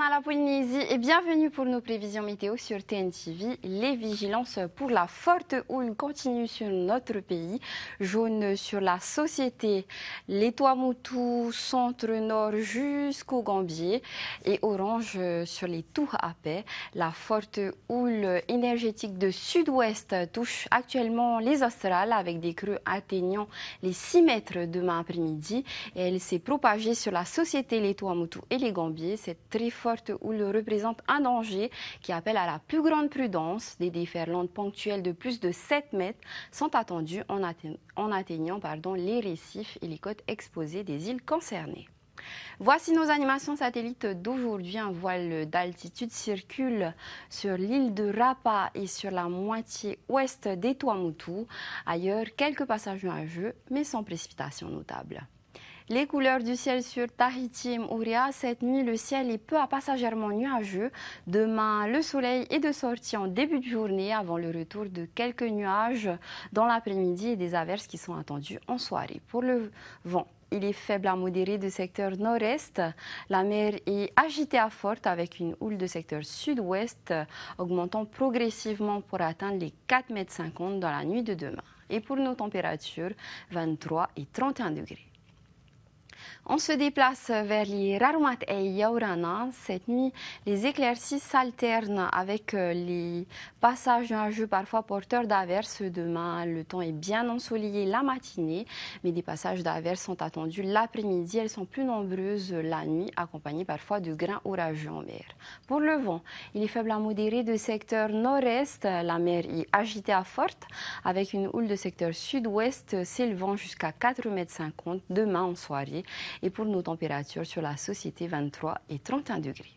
à la Polynésie et bienvenue pour nos prévisions météo sur TNTV. Les vigilances pour la forte houle continuent sur notre pays. Jaune sur la société, les Toamoutou, centre-nord jusqu'au Gambier et orange sur les Tours à paix. La forte houle énergétique de sud-ouest touche actuellement les Australes avec des creux atteignant les 6 mètres demain après-midi. Elle s'est propagée sur la société les Toamoutou et les Gambiers. C'est très fort forte ou le représente un danger qui appelle à la plus grande prudence. Des déferlantes ponctuelles de plus de 7 mètres sont attendues en, atteignant, les récifs et les côtes exposées des îles concernées. Voici nos animations satellites d'aujourd'hui. Un voile d'altitude circule sur l'île de Rapa et sur la moitié ouest des Tuamotu. Ailleurs, quelques passages nuageux, mais sans précipitation notable. Les couleurs du ciel sur Tahiti, Mouria, cette nuit, le ciel est peu à passagèrement nuageux. Demain, le soleil est de sortie en début de journée avant le retour de quelques nuages dans l'après-midi et des averses qui sont attendues en soirée. Pour le vent, il est faible à modéré de secteur nord-est. La mer est agitée à forte avec une houle de secteur sud-ouest augmentant progressivement pour atteindre les 4,50 m dans la nuit de demain. Et pour nos températures, 23 et 31 degrés. On se déplace vers les Rarumat et Yaurana. Cette nuit, les éclaircies s'alternent avec euh, les passages jeu parfois porteurs d'averses. Demain, le temps est bien ensoleillé la matinée, mais des passages d'averses sont attendus l'après-midi. Elles sont plus nombreuses la nuit, accompagnées parfois de grains orageux en mer. Pour le vent, il est faible à modéré de secteur nord-est. La mer est agitée à forte, avec une houle de secteur sud-ouest s'élevant jusqu'à 4,50 m. Demain, en soirée, et pour nos températures sur la société 23 et 31 degrés.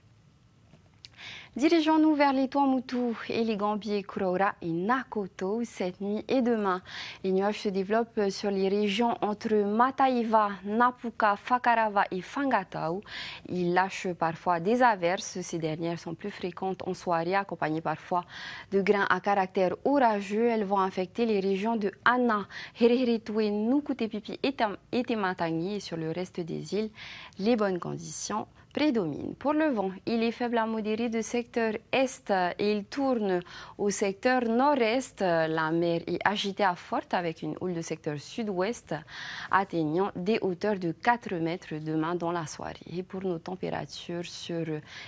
Dirigeons-nous vers les Mutu et les Gambiers, Kuraura et Nakoto cette nuit et demain. Les nuages se développent sur les régions entre Mataiva, Napuka, Fakarava et Fangatao. Ils lâchent parfois des averses. Ces dernières sont plus fréquentes en soirée, accompagnées parfois de grains à caractère orageux. Elles vont affecter les régions de Anna, Hereretoué, Nukutepipi et Tematangi. Et sur le reste des îles, les bonnes conditions prédominent. Pour le vent, il est faible à modéré de secteur est et il tourne au secteur nord-est. La mer est agitée à forte avec une houle de secteur sud-ouest atteignant des hauteurs de 4 mètres demain dans la soirée. Et pour nos températures sur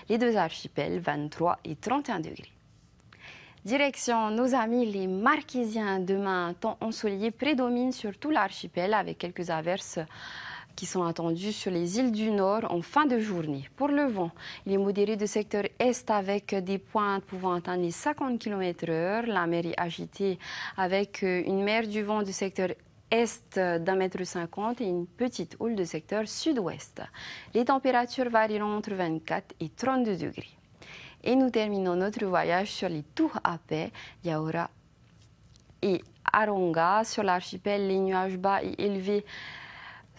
les deux archipels, 23 et 31 degrés. Direction nos amis les Marquisiens. Demain, temps ensoleillé prédomine sur tout l'archipel avec quelques averses qui sont attendus sur les îles du Nord en fin de journée. Pour le vent, il est modéré de secteur est avec des pointes pouvant atteindre 50 km/h. La mer est agitée avec euh, une mer du vent du secteur est d'un mètre cinquante et une petite houle de secteur sud-ouest. Les températures varieront entre 24 et 32 degrés. Et nous terminons notre voyage sur les tours à paix, et Aronga. Sur l'archipel, les nuages bas et élevés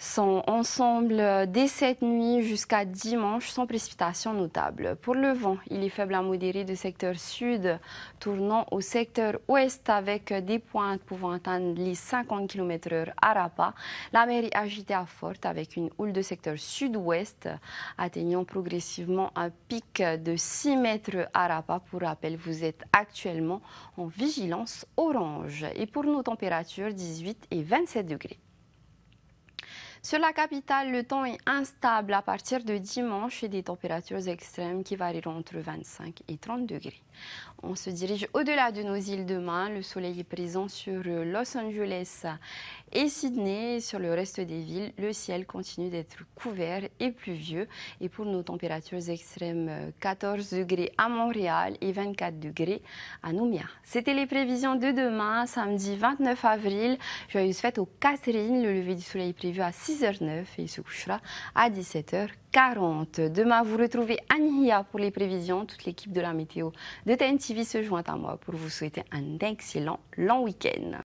sont ensemble euh, dès cette nuit jusqu'à dimanche sans précipitation notable. Pour le vent, il est faible à modéré du secteur sud, tournant au secteur ouest avec des pointes pouvant atteindre les 50 km/h à Rapa. La mer est agitée à forte avec une houle de secteur sud-ouest, atteignant progressivement un pic de 6 mètres à Rapa. Pour rappel, vous êtes actuellement en vigilance orange. Et pour nos températures, 18 et 27 degrés. Sur la capitale, le temps est instable à partir de dimanche et des températures extrêmes qui varieront entre 25 et 30 degrés. On se dirige au-delà de nos îles demain. Le soleil est présent sur Los Angeles et Sydney. Sur le reste des villes, le ciel continue d'être couvert et pluvieux. Et pour nos températures extrêmes, 14 degrés à Montréal et 24 degrés à Nouméa. C'était les prévisions de demain, samedi 29 avril. Joyeuse fête aux Catherine. Le lever du soleil prévu à 6 10 h 09 et il se couchera à 17h40. Demain, vous retrouvez Anihia pour les prévisions. Toute l'équipe de la météo de TNTV se joint à moi pour vous souhaiter un excellent long week-end.